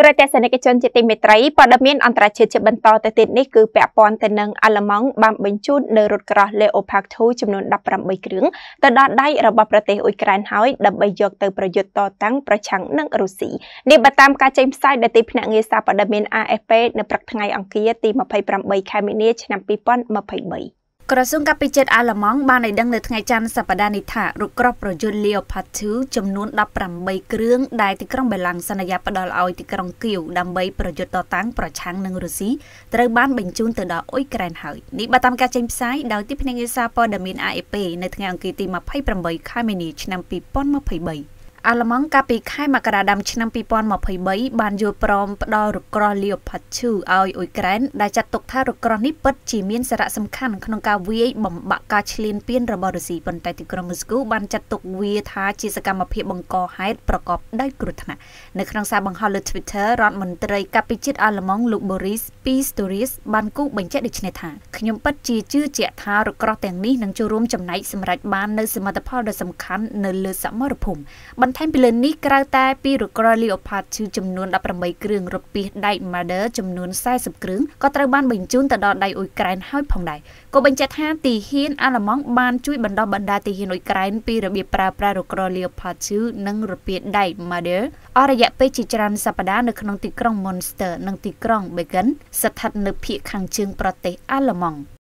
ទរទស្សនិកជនជាទីមេត្រីព័ត៌មានអន្តរជាតិជាបន្តទៅទៀតនេះគឺពាក់ព័ន្ធទៅនឹងអាល្លឺម៉ង់បានបញ្ជូននៅរថក្រោះ Leopard 2ចំនួន18គ្រឿងទៅដល់ដៃរបស់ប្រទេសអ៊ុយក្រែនហើយដើម្បីយកទៅប្រយុទ្ធតតាំងប្រឆាំងនឹងរុស្ស៊ីនេះបើតាមការចេញផ្សាយដោយទីភ្នាក់ងារសារព័ត៌មាន AFP នៅព្រឹកថ្ងៃអង្គារទី28ខែមីនា ឆ្នាំ2023ក្រសួងកាពិចិត្តអាឡម៉ង់បានឲ្យដឹងនៅថ្ងៃច័ន្ទសប្តាហ៍នេះថារូបក្រោះប្រយន្ត Leopard 2ចំនួន18គ្រឿងដែលទីក្រុងបេឡាំងសន្យាផ្ដល់ឲ្យទីក្រុងគៀវដើម្បីប្រយុទ្ធតតាំងប្រឆាំងនឹងរុស្ស៊ីត្រូវបានបញ្ជូនទៅដល់អ៊ុយក្រែនហើយនេះបើតាមការចេញផ្សាយដោយទីភ្នាក់ងារសារព័ត៌មាន AFP នៅថ្ងៃអង្គារទី28ខែមីនាឆ្នាំ2023អាល្លឺម៉ង់កាលពីខែមករាឆ្នាំឆ្នាំ2023បានយល់ព្រមផ្ដល់រក្រោះ Leopard 2ឲ្យអ៊ុយក្រែនដែលចាត់ទុកថារក្រោះនេះពិតជាមានសារៈសំខាន់ក្នុងការវាយបំបាក់ការឈ្លានពានរបស់រុស្ស៊ីប៉ុន្តែទីក្រុងមូស្គូបានចាត់ទុកវាថាជាសកម្មភាពបង្កហេតុប្រកបដោយគ្រោះថ្នាក់នៅក្នុងសារបង្ហោះលើ Twitter រដ្ឋមន្ត្រីកាពិជាតិអាល្លឺម៉ង់លោក Boris Pistorius បានគូបញ្ជាក់ដូចនេះថាខ្ញុំពិតជាជឿជាក់ថារក្រោះទាំងនេះនឹងចូលរួមចំណែកសម្រាប់បាននូវសមិទ្ធផលដ៏សំខាន់នៅលើសមរភូមិបន្ថែមពីលើនេះក្រៅតែពីរក្រ Leopard ឈឺចំនួន18គ្រឿងរពិសដែក Marder ចំនួន40គ្រឿងក៏ត្រូវបានបញ្ជូនទៅដល់ដៃអ៊ុយក្រែនហើយផងដែរក៏បញ្ជាក់ថាទីហ៊ានអាល្លឺម៉ង់បានជួយបណ្ដោះបណ្ដាទីហ៊ានអ៊ុយក្រែនពីរបៀបប្រើប្រាស់រក្រ Leopard ឈឺនិងរពិសដែក Marder អស់រយៈពេលជាច្រើនសប្តាហ៍នៅក្នុងទីក្រុង Monster និងទីក្រុង Bergen ស្ថិតនៅភាគខាងជើងប្រទេសអាល្លឺម៉ង់